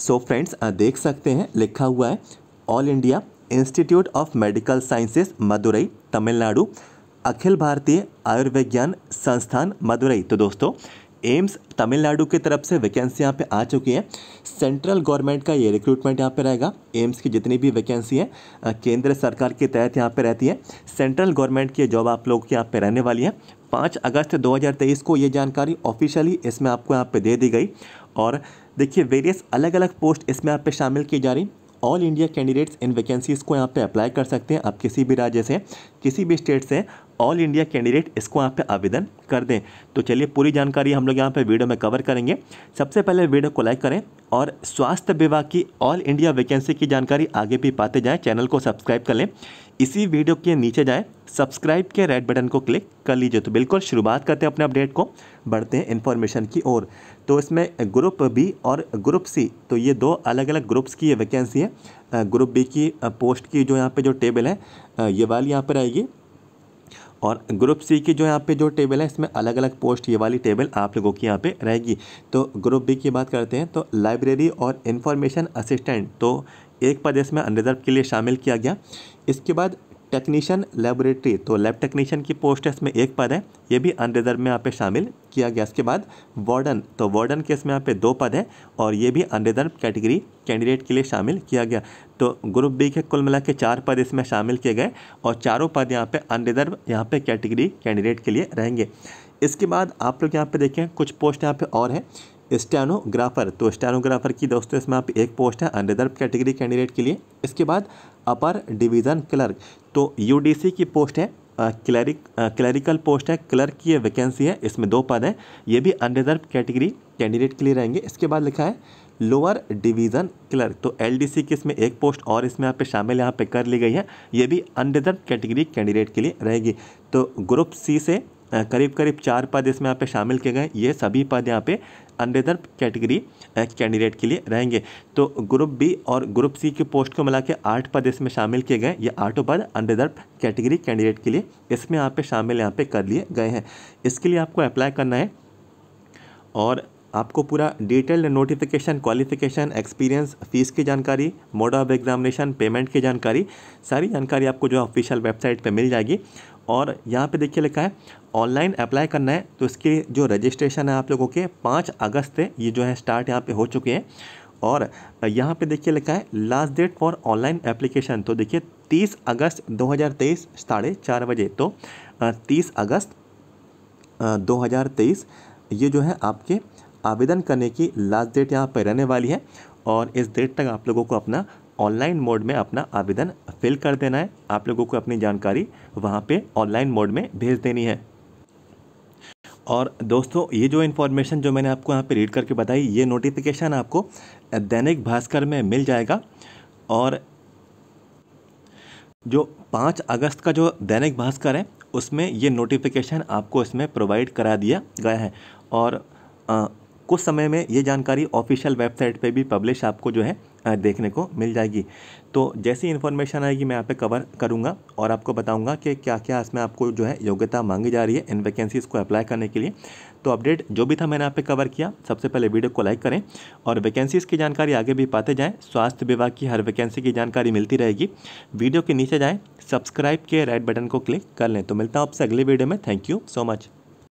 so friends देख सकते हैं लिखा हुआ है all India institute of medical sciences Madurai Tamil Nadu अखिल भारतीय आयुर्विज्ञान संस्थान मदुरई तो दोस्तों एम्स तमिलनाडु की तरफ से वैकेंसी यहाँ पे आ चुकी है सेंट्रल गवर्नमेंट का ये रिक्रूटमेंट यहाँ पे रहेगा एम्स की जितनी भी वैकेंसी है केंद्र सरकार के तहत यहाँ पे रहती है सेंट्रल गवर्नमेंट की जॉब आप लोग के यहाँ पे रहने वाली है पाँच अगस्त 2023 को ये जानकारी ऑफिशियली इसमें आपको यहाँ पे दे दी गई और देखिए वेरियस अलग अलग पोस्ट इसमें आप पे शामिल की जा रही all India candidates in vacancies को यहाँ पे अप्लाई कर सकते हैं आप किसी भी राज्य से किसी भी स्टेट से ऑल इंडिया कैंडिडेट इसको यहाँ पे आवेदन कर दें तो चलिए पूरी जानकारी हम लोग यहाँ पे वीडियो में कवर करेंगे सबसे पहले वीडियो को लाइक करें और स्वास्थ्य विभाग की ऑल इंडिया वैकेंसी की जानकारी आगे भी पाते जाएँ चैनल को सब्सक्राइब कर लें इसी वीडियो के नीचे जाएँ सब्सक्राइब के रेड बटन को क्लिक कर लीजिए तो बिल्कुल शुरुआत करते हैं अपने अपडेट को बढ़ते हैं इन्फॉर्मेशन की ओर तो इसमें ग्रुप बी और ग्रुप सी तो ये दो अलग अलग ग्रुप्स की ये वैकेंसी है ग्रुप बी की पोस्ट की जो यहाँ पे जो टेबल है ये वाली यहाँ पर आएगी और ग्रुप सी की जो यहाँ पे जो टेबल है इसमें अलग अलग पोस्ट ये वाली टेबल आप लोगों की यहाँ पे रहेगी तो ग्रुप बी की बात करते हैं तो लाइब्रेरी और इन्फॉर्मेशन असिस्टेंट तो एक पद इसमें अनरिजर्व के लिए शामिल किया गया इसके बाद टेक्नीशियन लेबोरेटरी तो लैब टेक्नीशियन की पोस्ट है इसमें एक पद है ये भी अनरिजर्व में यहाँ पे शामिल किया गया इसके बाद वार्डन तो वार्डन के इसमें यहाँ पे दो पद है और ये भी अनरिजर्व कैटेगरी कैंडिडेट के लिए शामिल किया गया तो ग्रुप बी के कुल मिला के चार पद इसमें शामिल किए गए और चारों पद यहाँ पर अनरिजर्व यहाँ पर कैटेगरी कैंडिडेट के लिए रहेंगे इसके बाद आप लोग यहाँ पर देखें कुछ पोस्ट यहाँ पर और हैं स्टेनोग्राफर तो स्टेनोग्राफर की दोस्तों इसमें आप एक पोस्ट है अनरिजर्व कैटेगरी कैंडिडेट के लिए इसके बाद अपर डिवीज़न क्लर्क तो यूडीसी की पोस्ट है क्लरिक क्लरिकल पोस्ट है क्लर्क की वैकेंसी है इसमें दो पद हैं ये भी अनरिजर्व कैटेगरी कैंडिडेट के लिए रहेंगे इसके बाद लिखा है लोअर डिवीज़न क्लर्क तो एलडीसी की इसमें एक पोस्ट और इसमें यहाँ पे शामिल यहाँ पे कर ली गई है ये भी अनरिजर्व कैटेगरी कैंडिडेट के लिए रहेगी तो ग्रुप सी से करीब करीब चार पद इसमें यहाँ पे शामिल किए गए ये सभी पद यहाँ पे अंडेदर कैटेगरी कैंडिडेट के लिए रहेंगे तो ग्रुप बी और ग्रुप सी की पोस्ट को मिला के आठ पद इसमें शामिल किए गए ये आठों पद अंडेदर कैटेगरी कैंडिडेट के लिए इसमें यहाँ पे शामिल यहाँ पे कर लिए गए हैं इसके लिए आपको अप्लाई करना है और आपको पूरा detailed notification qualification experience fees की जानकारी मोड ऑफ एग्जामिनेशन पेमेंट की जानकारी सारी जानकारी आपको जो ऑफिशियल वेबसाइट पे मिल जाएगी और यहाँ पे देखिए लिखा है ऑनलाइन अप्लाई करना है तो इसके जो रजिस्ट्रेशन है आप लोगों के पाँच अगस्त से ये जो है स्टार्ट यहाँ पे हो चुके हैं और यहाँ पे देखिए लिखा है last date for online application तो देखिए 30 अगस्त 2023 साढ़े चार बजे तो तीस अगस्त दो ये जो है आपके आवेदन करने की लास्ट डेट यहाँ पर रहने वाली है और इस डेट तक आप लोगों को अपना ऑनलाइन मोड में अपना आवेदन फिल कर देना है आप लोगों को अपनी जानकारी वहाँ पे ऑनलाइन मोड में भेज देनी है और दोस्तों ये जो इन्फॉर्मेशन जो मैंने आपको यहाँ पे रीड करके बताई ये नोटिफिकेशन आपको दैनिक भास्कर में मिल जाएगा और जो पाँच अगस्त का जो दैनिक भास्कर है उसमें ये नोटिफिकेशन आपको इसमें प्रोवाइड करा दिया गया है और आ, कुछ समय में ये जानकारी ऑफिशियल वेबसाइट पे भी पब्लिश आपको जो है देखने को मिल जाएगी तो जैसी इन्फॉर्मेशन आएगी मैं यहाँ पे कवर करूँगा और आपको बताऊँगा कि क्या क्या इसमें आपको जो है योग्यता मांगी जा रही है इन वैकेंसीज़ को अप्लाई करने के लिए तो अपडेट जो भी था मैंने यहाँ पे कवर किया सबसे पहले वीडियो को लाइक करें और वैकेंसीज़ की जानकारी आगे भी पाते जाएँ स्वास्थ्य विभाग की हर वैकेंसी की जानकारी मिलती रहेगी वीडियो के नीचे जाएँ सब्सक्राइब के राइट बटन को क्लिक कर लें तो मिलता हूँ आपसे अगले वीडियो में थैंक यू सो मच